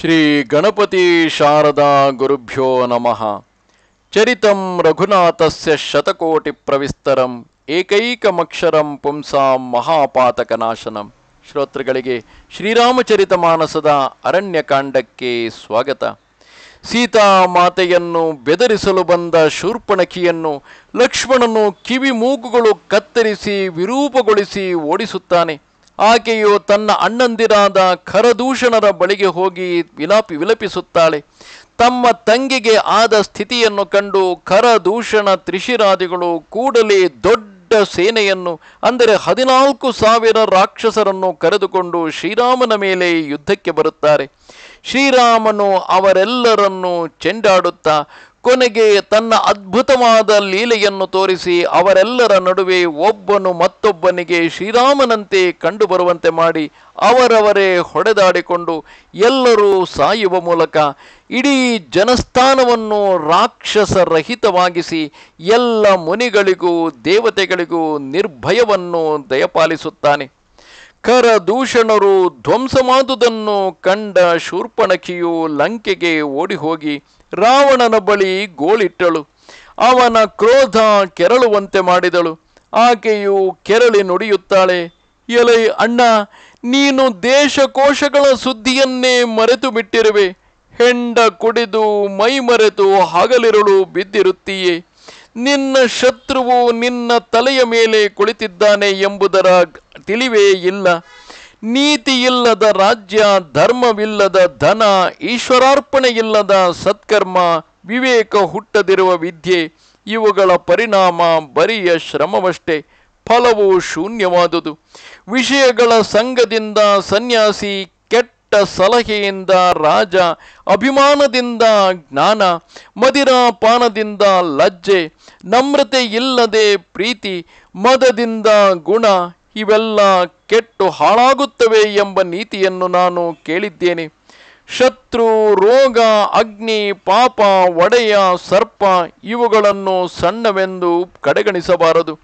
ಶ್ರೀ ಗಣಪತಿ ಶಾರದಾ ಗುರುಭ್ಯೋ ನಮಃ ಚರಿತಂ ರಘುನಾಥಸ್ಯ ಶತಕೋಟಿ ಪ್ರವಿಸ್ತರಂ ಏಕೈಕಮಕ್ಷರಂ ಪುಂಸಾಂ ಮಹಾಪಾತಕನಾಶನಂ ಶ್ರೋತೃಗಳಿಗೆ ಶ್ರೀರಾಮಚರಿತ ಮಾನಸದ ಅರಣ್ಯಕಾಂಡಕ್ಕೆ ಸ್ವಾಗತ ಸೀತಾ ಮಾತೆಯನ್ನು ಬೆದರಿಸಲು ಬಂದ ಶೂರ್ಪಣಕಿಯನ್ನು ಲಕ್ಷ್ಮಣನು ಕಿವಿ ಮೂಗುಗಳು ಕತ್ತರಿಸಿ ವಿರೂಪಗೊಳಿಸಿ ಓಡಿಸುತ್ತಾನೆ ಆಕೆಯು ತನ್ನ ಅಣ್ಣಂದಿರಾದ ಖರದೂಷಣರ ಬಳಿಗೆ ಹೋಗಿ ವಿಲಾಪಿ ವಿಲಪಿಸುತ್ತಾಳೆ ತಮ್ಮ ತಂಗಿಗೆ ಆದ ಸ್ಥಿತಿಯನ್ನು ಕಂಡು ಖರದೂಷಣ ತ್ರಿಶಿರಾದಿಗಳು ಕೂಡಲೇ ದೊಡ್ಡ ಸೇನೆಯನ್ನು ಅಂದರೆ ಹದಿನಾಲ್ಕು ಸಾವಿರ ರಾಕ್ಷಸರನ್ನು ಕರೆದುಕೊಂಡು ಶ್ರೀರಾಮನ ಮೇಲೆ ಯುದ್ಧಕ್ಕೆ ಬರುತ್ತಾರೆ ಶ್ರೀರಾಮನು ಅವರೆಲ್ಲರನ್ನು ಚೆಂಡಾಡುತ್ತಾ ಕೊನೆಗೆ ತನ್ನ ಅದ್ಭುತವಾದ ಲೀಲೆಯನ್ನು ತೋರಿಸಿ ಅವರೆಲ್ಲರ ನಡುವೆ ಒಬ್ಬನು ಮತ್ತೊಬ್ಬನಿಗೆ ಶ್ರೀರಾಮನಂತೆ ಕಂಡುಬರುವಂತೆ ಮಾಡಿ ಅವರವರೇ ಹೊಡೆದಾಡಿಕೊಂಡು ಎಲ್ಲರೂ ಸಾಯುವ ಮೂಲಕ ಇಡೀ ಜನಸ್ಥಾನವನ್ನು ರಾಕ್ಷಸರಹಿತವಾಗಿಸಿ ಎಲ್ಲ ಮುನಿಗಳಿಗೂ ದೇವತೆಗಳಿಗೂ ನಿರ್ಭಯವನ್ನು ದಯಪಾಲಿಸುತ್ತಾನೆ ಕರದೂಷಣರು ಧ್ವಂಸಮಾದುದನ್ನು ಕಂಡ ಶೂರ್ಪಣಖಿಯು ಲಂಕೆಗೆ ಓಡಿಹೋಗಿ ರಾವಣನ ಬಳಿ ಗೋಳಿಟ್ಟಳು ಅವನ ಕ್ರೋಧ ಕೆರಳುವಂತೆ ಮಾಡಿದಳು ಆಕೆಯು ಕೆರಳಿ ನುಡಿಯುತ್ತಾಳೆ ಎಲೈ ಅಣ್ಣ ನೀನು ದೇಶಕೋಶಗಳ ಸುದ್ದಿಯನ್ನೇ ಮರೆತು ಬಿಟ್ಟಿರುವೆ ಹೆಂಡ ಕುಡಿದು ಮೈ ಮರೆತು ಹಗಲಿರುಳು ಬಿದ್ದಿರುತ್ತೀಯೇ ನಿನ್ನ ಶತ್ರುವು ನಿನ್ನ ತಲೆಯ ಮೇಲೆ ಕುಳಿತಿದ್ದಾನೆ ಎಂಬುದರ ತಿಳಿವೇ ಇಲ್ಲ ನೀತಿಯಿಲ್ಲದ ರಾಜ್ಯ ಧರ್ಮವಿಲ್ಲದ ಧನ ಈಶ್ವರಾರ್ಪಣೆ ಇಲ್ಲದ ಸತ್ಕರ್ಮ ವಿವೇಕ ಹುಟ್ಟದಿರುವ ವಿದ್ಯೆ ಇವುಗಳ ಪರಿಣಾಮ ಬರಿಯ ಶ್ರಮವಷ್ಟೇ ಫಲವು ಶೂನ್ಯವಾದುದು ವಿಷಯಗಳ ಸಂಘದಿಂದ ಸನ್ಯಾಸಿ ಸಲಹೆಯಿಂದ ರಾಜ ಅಭಿಮಾನದಿಂದ ಜ್ಞಾನ ಮದಿರಾಪಾನದಿಂದ ಲಜ್ಜೆ ನಮ್ರತೆ ಇಲ್ಲದೆ ಪ್ರೀತಿ ಮದದಿಂದ ಗುಣ ಇವೆಲ್ಲ ಕೆಟ್ಟು ಹಾಳಾಗುತ್ತವೆ ಎಂಬ ನೀತಿಯನ್ನು ನಾನು ಕೇಳಿದ್ದೇನೆ ಶತ್ರು ರೋಗ ಅಗ್ನಿ ಪಾಪ ಒಡೆಯ ಸರ್ಪ ಇವುಗಳನ್ನು ಸಣ್ಣವೆಂದು ಕಡೆಗಣಿಸಬಾರದು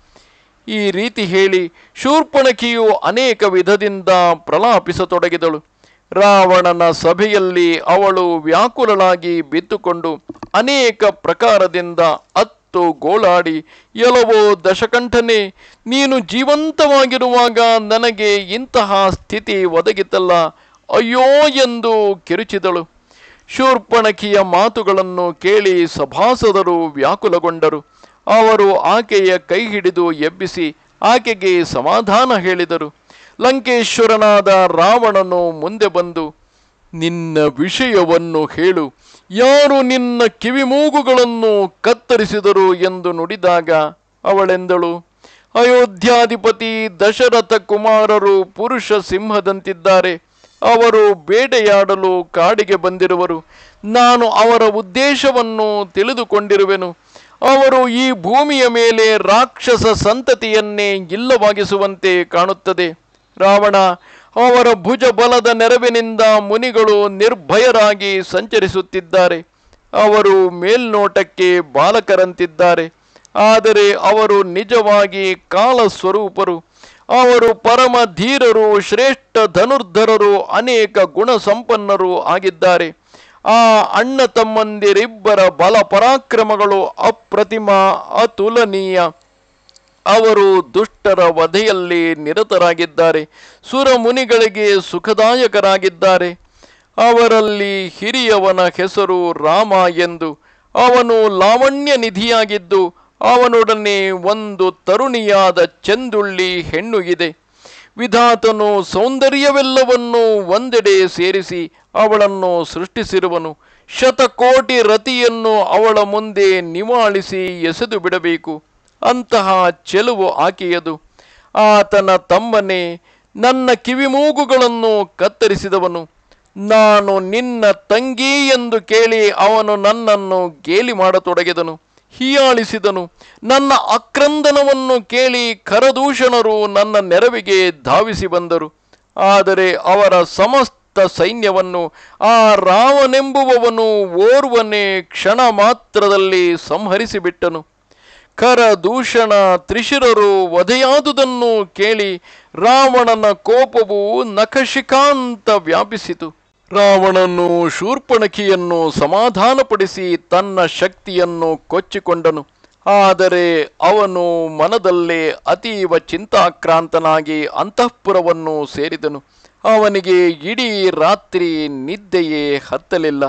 ಈ ರೀತಿ ಹೇಳಿ ಶೂರ್ಪಣಕಿಯು ಅನೇಕ ವಿಧದಿಂದ ಪ್ರಲಾಪಿಸತೊಡಗಿದಳು ರಾವಣನ ಸಭೆಯಲ್ಲಿ ಅವಳು ವ್ಯಾಕುಲಳಾಗಿ ಬಿದ್ದುಕೊಂಡು ಅನೇಕ ಪ್ರಕಾರದಿಂದ ಅತ್ತು ಗೋಳಾಡಿ ಎಲ್ಲವೋ ದಶಕಂಠನೆ ನೀನು ಜೀವಂತವಾಗಿರುವಾಗ ನನಗೆ ಇಂತಹ ಸ್ಥಿತಿ ಒದಗಿತಲ್ಲ ಅಯ್ಯೋ ಎಂದು ಕಿರುಚಿದಳು ಶೂರ್ಪಣಕಿಯ ಮಾತುಗಳನ್ನು ಕೇಳಿ ಸಭಾಸದರು ವ್ಯಾಕುಲಗೊಂಡರು ಅವರು ಆಕೆಯ ಕೈ ಹಿಡಿದು ಎಬ್ಬಿಸಿ ಆಕೆಗೆ ಸಮಾಧಾನ ಹೇಳಿದರು ಲಂಕೇಶ್ವರನಾದ ರಾವಣನು ಮುಂದೆ ಬಂದು ನಿನ್ನ ವಿಷಯವನ್ನು ಹೇಳು ಯಾರು ನಿನ್ನ ಕಿವಿಮೂಗುಗಳನ್ನು ಕತ್ತರಿಸಿದರು ಎಂದು ನುಡಿದಾಗ ಅವಳೆಂದಳು ಅಯೋಧ್ಯಾಧಿಪತಿ ದಶರಥ ಕುಮಾರರು ಪುರುಷ ಸಿಂಹದಂತಿದ್ದಾರೆ ಅವರು ಬೇಟೆಯಾಡಲು ಕಾಡಿಗೆ ಬಂದಿರುವರು ನಾನು ಅವರ ಉದ್ದೇಶವನ್ನು ತಿಳಿದುಕೊಂಡಿರುವೆನು ಅವರು ಈ ಭೂಮಿಯ ಮೇಲೆ ರಾಕ್ಷಸ ಸಂತತಿಯನ್ನೇ ಇಲ್ಲವಾಗಿಸುವಂತೆ ಕಾಣುತ್ತದೆ ರಾವಣ ಅವರ ಬಲದ ನೆರವಿನಿಂದ ಮುನಿಗಳು ನಿರ್ಭಯರಾಗಿ ಸಂಚರಿಸುತ್ತಿದ್ದಾರೆ ಅವರು ಮೇಲ್ನೋಟಕ್ಕೆ ಬಾಲಕರಂತಿದ್ದಾರೆ ಆದರೆ ಅವರು ನಿಜವಾಗಿ ಕಾಲ ಸ್ವರೂಪರು ಅವರು ಪರಮ ಧೀರರು ಶ್ರೇಷ್ಠ ಧನುರ್ಧರರು ಅನೇಕ ಗುಣ ಸಂಪನ್ನರು ಆಗಿದ್ದಾರೆ ಆ ಅಣ್ಣ ತಮ್ಮಂದಿರಿಬ್ಬರ ಬಲ ಪರಾಕ್ರಮಗಳು ಅಪ್ರತಿಮ ಅತುಲನೀಯ ಅವರು ದುಷ್ಟರ ವಧೆಯಲ್ಲಿ ನಿರತರಾಗಿದ್ದಾರೆ ಸುರ ಮುನಿಗಳಿಗೆ ಸುಖದಾಯಕರಾಗಿದ್ದಾರೆ ಅವರಲ್ಲಿ ಹಿರಿಯವನ ಹೆಸರು ರಾಮ ಎಂದು ಅವನು ಲಾವಣ್ಯ ನಿಧಿಯಾಗಿದ್ದು ಅವನೊಡನೆ ಒಂದು ತರುಣಿಯಾದ ಚೆಂದುಳ್ಳಿ ಹೆಣ್ಣು ಇದೆ ವಿಧಾತನು ಸೌಂದರ್ಯವೆಲ್ಲವನ್ನೂ ಒಂದೆಡೆ ಸೇರಿಸಿ ಅವಳನ್ನು ಸೃಷ್ಟಿಸಿರುವನು ಶತಕೋಟಿ ರತಿಯನ್ನು ಅವಳ ಮುಂದೆ ನಿವಾಳಿಸಿ ಎಸೆದು ಬಿಡಬೇಕು ಅಂತಹ ಚೆಲುವು ಆಕೆಯದು ಆತನ ತಮ್ಮನೇ ನನ್ನ ಕಿವಿಮೂಗುಗಳನ್ನು ಕತ್ತರಿಸಿದವನು ನಾನು ನಿನ್ನ ತಂಗಿ ಎಂದು ಕೇಳಿ ಅವನು ನನ್ನನ್ನು ಗೇಲಿ ಮಾಡತೊಡಗಿದನು ಹೀಯಾಳಿಸಿದನು ನನ್ನ ಅಕ್ರಂದನವನ್ನು ಕೇಳಿ ಕರದೂಷಣರು ನನ್ನ ನೆರವಿಗೆ ಧಾವಿಸಿ ಬಂದರು ಆದರೆ ಅವರ ಸಮಸ್ತ ಸೈನ್ಯವನ್ನು ಆ ರಾವನೆಂಬುವವನು ಓರ್ವನೇ ಕ್ಷಣ ಮಾತ್ರದಲ್ಲಿ ಸಂಹರಿಸಿಬಿಟ್ಟನು ದೂಷಣ ತ್ರಿಶಿರರು ವಧೆಯಾದುದನ್ನು ಕೇಳಿ ರಾವಣನ ಕೋಪವು ನಖಶಿಖಾಂತ ವ್ಯಾಪಿಸಿತು ರಾವಣನು ಶೂರ್ಪಣಕಿಯನ್ನು ಸಮಾಧಾನಪಡಿಸಿ ತನ್ನ ಶಕ್ತಿಯನ್ನು ಕೊಚ್ಚಿಕೊಂಡನು ಆದರೆ ಅವನು ಮನದಲ್ಲೇ ಅತೀವ ಚಿಂತಾಕ್ರಾಂತನಾಗಿ ಅಂತಃಪುರವನ್ನು ಸೇರಿದನು ಅವನಿಗೆ ಇಡೀ ರಾತ್ರಿ ನಿದ್ದೆಯೇ ಹತ್ತಲಿಲ್ಲ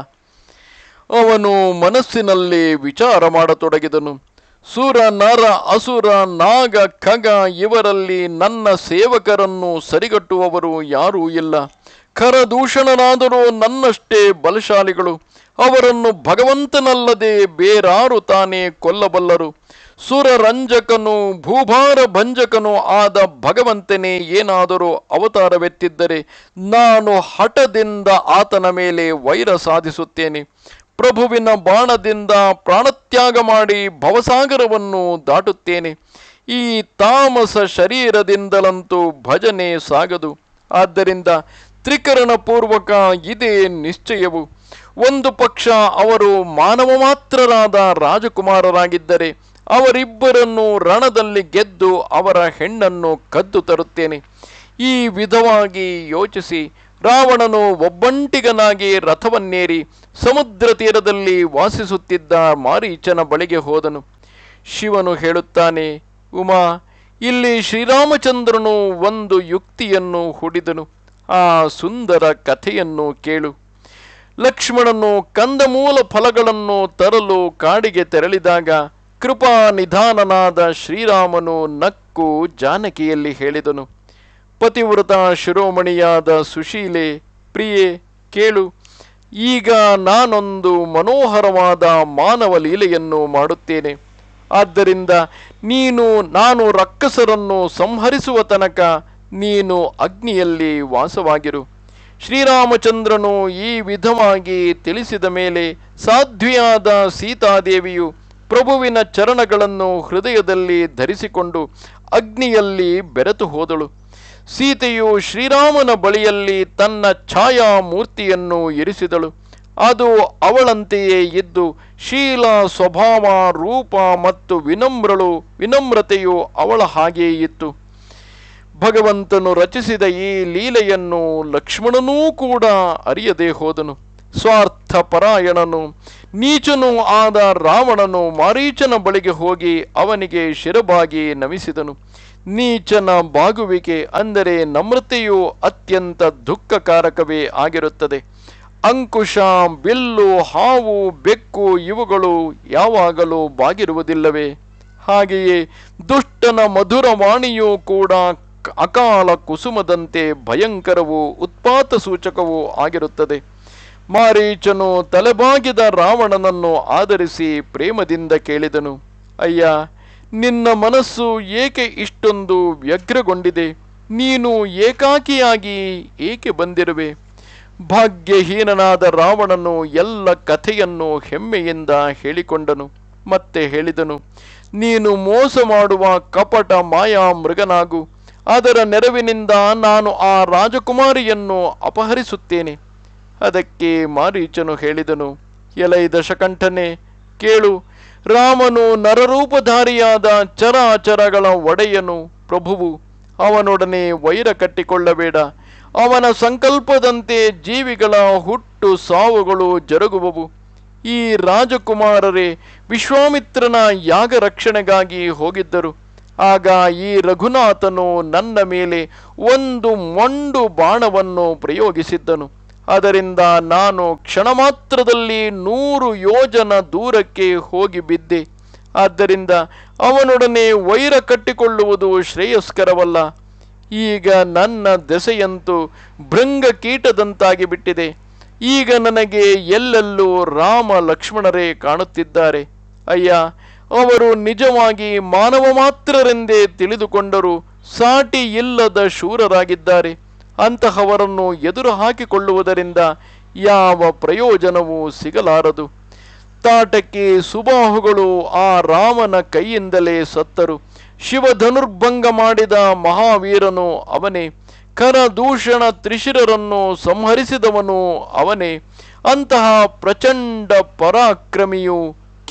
ಅವನು ಮನಸ್ಸಿನಲ್ಲಿ ವಿಚಾರ ಮಾಡತೊಡಗಿದನು ಸುರ ನರ ಅಸುರ ನಾಗ ಖಗ ಇವರಲ್ಲಿ ನನ್ನ ಸೇವಕರನ್ನು ಸರಿಗಟ್ಟುವವರು ಯಾರೂ ಇಲ್ಲ ಖರದೂಷಣನಾದರೂ ನನ್ನಷ್ಟೇ ಬಲಶಾಲಿಗಳು ಅವರನ್ನು ಭಗವಂತನಲ್ಲದೆ ಬೇರಾರು ತಾನೇ ಕೊಲ್ಲಬಲ್ಲರು ಸುರರಂಜಕನು ಭೂಭಾರ ಭಂಜಕನು ಆದ ಭಗವಂತನೇ ಏನಾದರೂ ಅವತಾರವೆತ್ತಿದ್ದರೆ ನಾನು ಹಠದಿಂದ ಆತನ ಮೇಲೆ ವೈರ ಸಾಧಿಸುತ್ತೇನೆ ಪ್ರಭುವಿನ ಬಾಣದಿಂದ ಪ್ರಾಣತ್ಯಾಗ ಮಾಡಿ ಭವಸಾಗರವನ್ನು ದಾಟುತ್ತೇನೆ ಈ ತಾಮಸ ಶರೀರದಿಂದಲಂತೂ ಭಜನೆ ಸಾಗದು ಆದ್ದರಿಂದ ತ್ರಿಕರಣ ಪೂರ್ವಕ ಇದೇ ನಿಶ್ಚಯವು ಒಂದು ಪಕ್ಷ ಅವರು ಮಾನವ ಮಾತ್ರರಾದ ರಾಜಕುಮಾರರಾಗಿದ್ದರೆ ಅವರಿಬ್ಬರನ್ನು ರಣದಲ್ಲಿ ಗೆದ್ದು ಅವರ ಹೆಣ್ಣನ್ನು ಕದ್ದು ತರುತ್ತೇನೆ ಈ ವಿಧವಾಗಿ ಯೋಚಿಸಿ ರಾವಣನು ಒಬ್ಬಂಟಿಗನಾಗಿ ರಥವನ್ನೇರಿ ಸಮುದ್ರ ತೀರದಲ್ಲಿ ವಾಸಿಸುತ್ತಿದ್ದ ಮಾರೀಚನ ಬಳಿಗೆ ಹೋದನು ಶಿವನು ಹೇಳುತ್ತಾನೆ ಉಮಾ ಇಲ್ಲಿ ಶ್ರೀರಾಮಚಂದ್ರನು ಒಂದು ಯುಕ್ತಿಯನ್ನು ಹುಡಿದನು ಆ ಸುಂದರ ಕಥೆಯನ್ನು ಕೇಳು ಲಕ್ಷ್ಮಣನು ಕಂದಮೂಲ ಫಲಗಳನ್ನು ತರಲು ಕಾಡಿಗೆ ತೆರಳಿದಾಗ ಕೃಪಾ ನಿಧಾನನಾದ ಶ್ರೀರಾಮನು ನಕ್ಕು ಜಾನಕಿಯಲ್ಲಿ ಹೇಳಿದನು ಪತಿವ್ರತ ಶಿರೋಮಣಿಯಾದ ಸುಶೀಲೆ ಪ್ರಿಯೆ ಕೇಳು ಈಗ ನಾನೊಂದು ಮನೋಹರವಾದ ಮಾನವ ಲೀಲೆಯನ್ನು ಮಾಡುತ್ತೇನೆ ಆದ್ದರಿಂದ ನೀನು ನಾನು ರಕ್ಕಸರನ್ನು ಸಂಹರಿಸುವ ತನಕ ನೀನು ಅಗ್ನಿಯಲ್ಲಿ ವಾಸವಾಗಿರು ಶ್ರೀರಾಮಚಂದ್ರನು ಈ ವಿಧವಾಗಿ ತಿಳಿಸಿದ ಮೇಲೆ ಸಾಧ್ವಿಯಾದ ಸೀತಾದೇವಿಯು ಪ್ರಭುವಿನ ಚರಣಗಳನ್ನು ಹೃದಯದಲ್ಲಿ ಧರಿಸಿಕೊಂಡು ಅಗ್ನಿಯಲ್ಲಿ ಬೆರೆತು ಹೋದಳು ಸೀತೆಯು ಶ್ರೀರಾಮನ ಬಳಿಯಲ್ಲಿ ತನ್ನ ಛಾಯಾ ಮೂರ್ತಿಯನ್ನು ಇರಿಸಿದಳು ಅದು ಅವಳಂತೆಯೇ ಇದ್ದು ಶೀಲ ಸ್ವಭಾವ ರೂಪ ಮತ್ತು ವಿನಮ್ರಳು ವಿನಮ್ರತೆಯು ಅವಳ ಹಾಗೆಯೇ ಇತ್ತು ಭಗವಂತನು ರಚಿಸಿದ ಈ ಲೀಲೆಯನ್ನು ಲಕ್ಷ್ಮಣನೂ ಕೂಡ ಅರಿಯದೇ ಹೋದನು ಸ್ವಾರ್ಥ ಪರಾಯಣನು ನೀಚನೂ ಆದ ರಾವಣನು ಮಾರೀಚನ ಬಳಿಗೆ ಹೋಗಿ ಅವನಿಗೆ ಶಿರಬಾಗಿ ನಮಿಸಿದನು ನೀಚನ ಬಾಗುವಿಕೆ ಅಂದರೆ ನಮ್ರತೆಯು ಅತ್ಯಂತ ದುಃಖಕಾರಕವೇ ಆಗಿರುತ್ತದೆ ಅಂಕುಶ ಬಿಲ್ಲು ಹಾವು ಬೆಕ್ಕು ಇವುಗಳು ಯಾವಾಗಲೂ ಬಾಗಿರುವುದಿಲ್ಲವೇ ಹಾಗೆಯೇ ದುಷ್ಟನ ಮಧುರವಾಣಿಯೂ ಕೂಡ ಅಕಾಲ ಕುಸುಮದಂತೆ ಭಯಂಕರವೂ ಉತ್ಪಾತ ಸೂಚಕವೂ ಆಗಿರುತ್ತದೆ ಮಾರೀಚನು ತಲೆಬಾಗಿದ ರಾವಣನನ್ನು ಆಧರಿಸಿ ಪ್ರೇಮದಿಂದ ಕೇಳಿದನು ಅಯ್ಯ ನಿನ್ನ ಮನಸ್ಸು ಏಕೆ ಇಷ್ಟೊಂದು ವ್ಯಗ್ರಗೊಂಡಿದೆ ನೀನು ಏಕಾಕಿಯಾಗಿ ಏಕೆ ಬಂದಿರುವೆ ಭಾಗ್ಯಹೀನನಾದ ರಾವಣನು ಎಲ್ಲ ಕಥೆಯನ್ನು ಹೆಮ್ಮೆಯಿಂದ ಹೇಳಿಕೊಂಡನು ಮತ್ತೆ ಹೇಳಿದನು ನೀನು ಮೋಸ ಮಾಡುವ ಕಪಟ ಮಾಯಾ ಮೃಗನಾಗು ಅದರ ನೆರವಿನಿಂದ ನಾನು ಆ ರಾಜಕುಮಾರಿಯನ್ನು ಅಪಹರಿಸುತ್ತೇನೆ ಅದಕ್ಕೆ ಮಾರೀಚನು ಹೇಳಿದನು ಎಲೈ ದಶಕಂಠನೆ ಕೇಳು ರಾಮನು ನರರೂಪಧಾರಿಯಾದ ಚರಾಚರಗಳ ಒಡೆಯನು ಪ್ರಭುವು ಅವನೊಡನೆ ವೈರ ಕಟ್ಟಿಕೊಳ್ಳಬೇಡ ಅವನ ಸಂಕಲ್ಪದಂತೆ ಜೀವಿಗಳ ಹುಟ್ಟು ಸಾವುಗಳು ಜರುಗುವವು ಈ ರಾಜಕುಮಾರರೇ ವಿಶ್ವಾಮಿತ್ರನ ಯಾಗ ರಕ್ಷಣೆಗಾಗಿ ಹೋಗಿದ್ದರು ಆಗ ಈ ರಘುನಾಥನು ನನ್ನ ಮೇಲೆ ಒಂದು ಮೊಂಡು ಬಾಣವನ್ನು ಪ್ರಯೋಗಿಸಿದ್ದನು ಅದರಿಂದ ನಾನು ಕ್ಷಣ ಮಾತ್ರದಲ್ಲಿ ನೂರು ಯೋಜನ ದೂರಕ್ಕೆ ಹೋಗಿ ಬಿದ್ದೆ ಆದ್ದರಿಂದ ಅವನೊಡನೆ ವೈರ ಕಟ್ಟಿಕೊಳ್ಳುವುದು ಶ್ರೇಯಸ್ಕರವಲ್ಲ ಈಗ ನನ್ನ ದೆಸೆಯಂತೂ ಭೃಂಗ ಕೀಟದಂತಾಗಿ ಬಿಟ್ಟಿದೆ ಈಗ ನನಗೆ ಎಲ್ಲೆಲ್ಲೂ ರಾಮ ಲಕ್ಷ್ಮಣರೇ ಕಾಣುತ್ತಿದ್ದಾರೆ ಅಯ್ಯ ಅವರು ನಿಜವಾಗಿ ಮಾನವ ಮಾತ್ರರೆಂದೇ ತಿಳಿದುಕೊಂಡರು ಸಾಟಿ ಇಲ್ಲದ ಶೂರರಾಗಿದ್ದಾರೆ ಅಂತಹವರನ್ನು ಎದುರು ಹಾಕಿಕೊಳ್ಳುವುದರಿಂದ ಯಾವ ಪ್ರಯೋಜನವೂ ಸಿಗಲಾರದು ತಾಟಕ್ಕೆ ಸುಬಾಹುಗಳು ಆ ರಾಮನ ಕೈಯಿಂದಲೇ ಸತ್ತರು ಶಿವಧನುರ್ಭಂಗ ಮಾಡಿದ ಮಹಾವೀರನು ಅವನೇ ಕರದೂಷಣ ತ್ರಿಶಿರರನ್ನು ಸಂಹರಿಸಿದವನು ಅವನೇ ಅಂತಹ ಪ್ರಚಂಡ ಪರಾಕ್ರಮಿಯು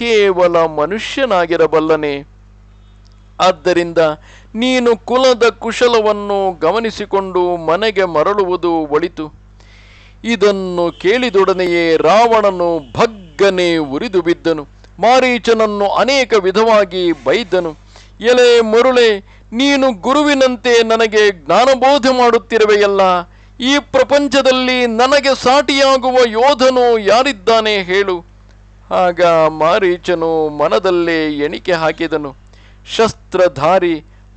ಕೇವಲ ಮನುಷ್ಯನಾಗಿರಬಲ್ಲನೆ ಆದ್ದರಿಂದ ನೀನು ಕುಲದ ಕುಶಲವನ್ನು ಗಮನಿಸಿಕೊಂಡು ಮನೆಗೆ ಮರಳುವುದು ಒಳಿತು ಇದನ್ನು ಕೇಳಿದೊಡನೆಯೇ ರಾವಣನು ಭಗ್ಗನೆ ಉರಿದು ಬಿದ್ದನು ಮಾರೀಚನನ್ನು ಅನೇಕ ವಿಧವಾಗಿ ಬೈದನು ಎಲೆ ಮರುಳೆ ನೀನು ಗುರುವಿನಂತೆ ನನಗೆ ಜ್ಞಾನಬೋಧೆ ಮಾಡುತ್ತಿರುವೆಯಲ್ಲ ಈ ಪ್ರಪಂಚದಲ್ಲಿ ನನಗೆ ಸಾಟಿಯಾಗುವ ಯೋಧನು ಯಾರಿದ್ದಾನೆ ಹೇಳು ಆಗ ಮಾರೀಚನು ಮನದಲ್ಲೇ ಎಣಿಕೆ ಹಾಕಿದನು ಶಸ್ತ್ರಧಾರಿ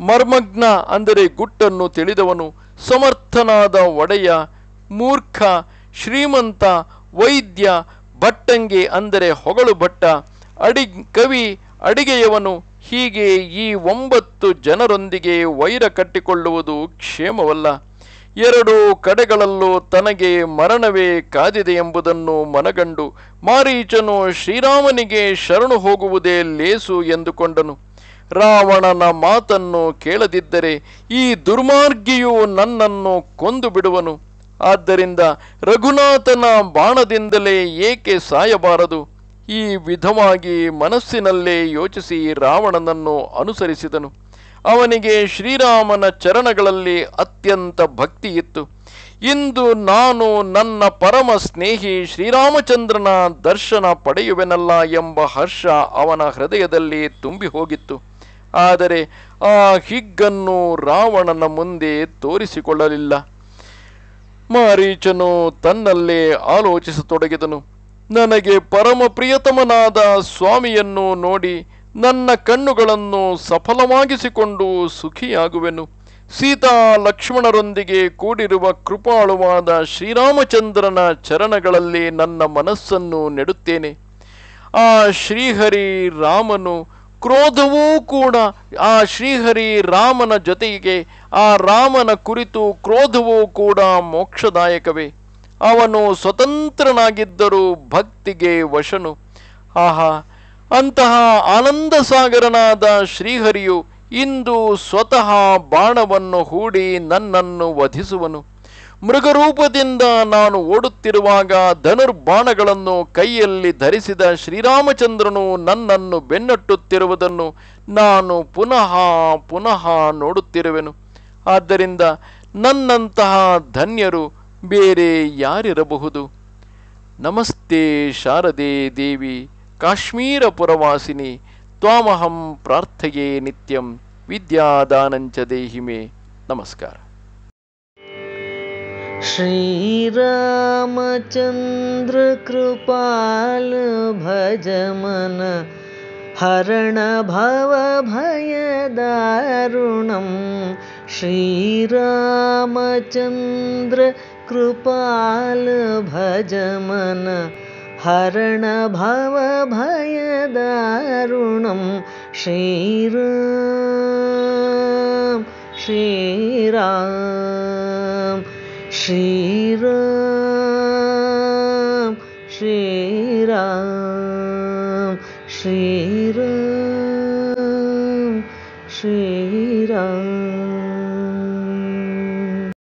ಮರ್ಮಗ್ನ ಅಂದರೆ ಗುಟ್ಟನ್ನು ತಿಳಿದವನು ಸಮರ್ಥನಾದ ಒಡೆಯ ಮೂರ್ಖ ಶ್ರೀಮಂತ ವೈದ್ಯ ಭಟ್ಟಂಗೆ ಅಂದರೆ ಹೊಗಳು ಭಟ್ಟ ಅಡಿ ಕವಿ ಅಡಿಗೆಯವನು ಹೀಗೆ ಈ ಒಂಬತ್ತು ಜನರೊಂದಿಗೆ ವೈರ ಕಟ್ಟಿಕೊಳ್ಳುವುದು ಕ್ಷೇಮವಲ್ಲ ಎರಡೂ ಕಡೆಗಳಲ್ಲೂ ತನಗೆ ಮರಣವೇ ಕಾದಿದೆ ಎಂಬುದನ್ನು ಮನಗಂಡು ಮಾರೀಚನು ಶ್ರೀರಾಮನಿಗೆ ಶರಣು ಹೋಗುವುದೇ ಲೇಸು ಎಂದುಕೊಂಡನು ರಾವಣನ ಮಾತನ್ನು ಕೇಳದಿದ್ದರೆ ಈ ದುರ್ಮಾರ್ಗಿಯು ನನ್ನನ್ನು ಕೊಂದು ಬಿಡುವನು ಆದ್ದರಿಂದ ರಘುನಾಥನ ಬಾಣದಿಂದಲೇ ಏಕೆ ಸಾಯಬಾರದು ಈ ವಿಧವಾಗಿ ಮನಸ್ಸಿನಲ್ಲೇ ಯೋಚಿಸಿ ರಾವಣನನ್ನು ಅನುಸರಿಸಿದನು ಅವನಿಗೆ ಶ್ರೀರಾಮನ ಚರಣಗಳಲ್ಲಿ ಅತ್ಯಂತ ಭಕ್ತಿಯಿತ್ತು ಇಂದು ನಾನು ನನ್ನ ಪರಮ ಸ್ನೇಹಿ ಶ್ರೀರಾಮಚಂದ್ರನ ದರ್ಶನ ಪಡೆಯುವೆನಲ್ಲ ಎಂಬ ಹರ್ಷ ಅವನ ಹೃದಯದಲ್ಲಿ ತುಂಬಿ ಹೋಗಿತ್ತು ಆದರೆ ಆ ಹಿಗ್ಗನ್ನು ರಾವಣನ ಮುಂದೆ ತೋರಿಸಿಕೊಳ್ಳಲಿಲ್ಲ ಮಾರೀಚನು ತನ್ನಲ್ಲೇ ಆಲೋಚಿಸತೊಡಗಿದನು ನನಗೆ ಪರಮ ಪ್ರಿಯತಮನಾದ ಸ್ವಾಮಿಯನ್ನು ನೋಡಿ ನನ್ನ ಕಣ್ಣುಗಳನ್ನು ಸಫಲವಾಗಿಸಿಕೊಂಡು ಸುಖಿಯಾಗುವೆನು ಸೀತಾ ಲಕ್ಷ್ಮಣರೊಂದಿಗೆ ಕೂಡಿರುವ ಕೃಪಾಳುವಾದ ಶ್ರೀರಾಮಚಂದ್ರನ ಚರಣಗಳಲ್ಲಿ ನನ್ನ ಮನಸ್ಸನ್ನು ನೆಡುತ್ತೇನೆ ಆ ಶ್ರೀಹರಿ ರಾಮನು ಕ್ರೋಧವೂ ಕೂಡ ಆ ಶ್ರೀಹರಿ ರಾಮನ ಜೊತೆಗೆ ಆ ರಾಮನ ಕುರಿತು ಕ್ರೋಧವೂ ಕೂಡ ಮೋಕ್ಷದಾಯಕವೇ ಅವನು ಸ್ವತಂತ್ರನಾಗಿದ್ದರೂ ಭಕ್ತಿಗೆ ವಶನು ಆಹಾ ಅಂತಹ ಆನಂದ ಸಾಗರನಾದ ಶ್ರೀಹರಿಯು ಇಂದು ಸ್ವತಃ ಬಾಣವನ್ನು ಹೂಡಿ ನನ್ನನ್ನು ವಧಿಸುವನು ಮೃಗರೂಪದಿಂದ ನಾನು ಓಡುತ್ತಿರುವಾಗ ಧನುರ್ಬಾಣಗಳನ್ನು ಕೈಯಲ್ಲಿ ಧರಿಸಿದ ಶ್ರೀರಾಮಚಂದ್ರನು ನನ್ನನ್ನು ಬೆನ್ನಟ್ಟುತ್ತಿರುವುದನ್ನು ನಾನು ಪುನಃ ಪುನಃ ನೋಡುತ್ತಿರುವೆನು ಆದ್ದರಿಂದ ನನ್ನಂತಹ ಧನ್ಯರು ಬೇರೆ ಯಾರಿರಬಹುದು ನಮಸ್ತೆ ಶಾರದೆ ದೇವಿ ಕಾಶ್ಮೀರ ಪುರವಾಸಿನಿ ತ್ವಾಮಹಂ ಪ್ರಾರ್ಥೆಯೇ ನಿತ್ಯಂ ವಿದ್ಯಾದಾನಂಚ ದೇಹಿಮೆ ನಮಸ್ಕಾರ श्रीरामचन्द्रकृपाल भजमन हरणभवभयदारुणं श्रीरामचन्द्रकृपाल भजमन हरणभवभयदारुणं श्रीरा हरणभवभयद श्रीराम श्रीराम श्री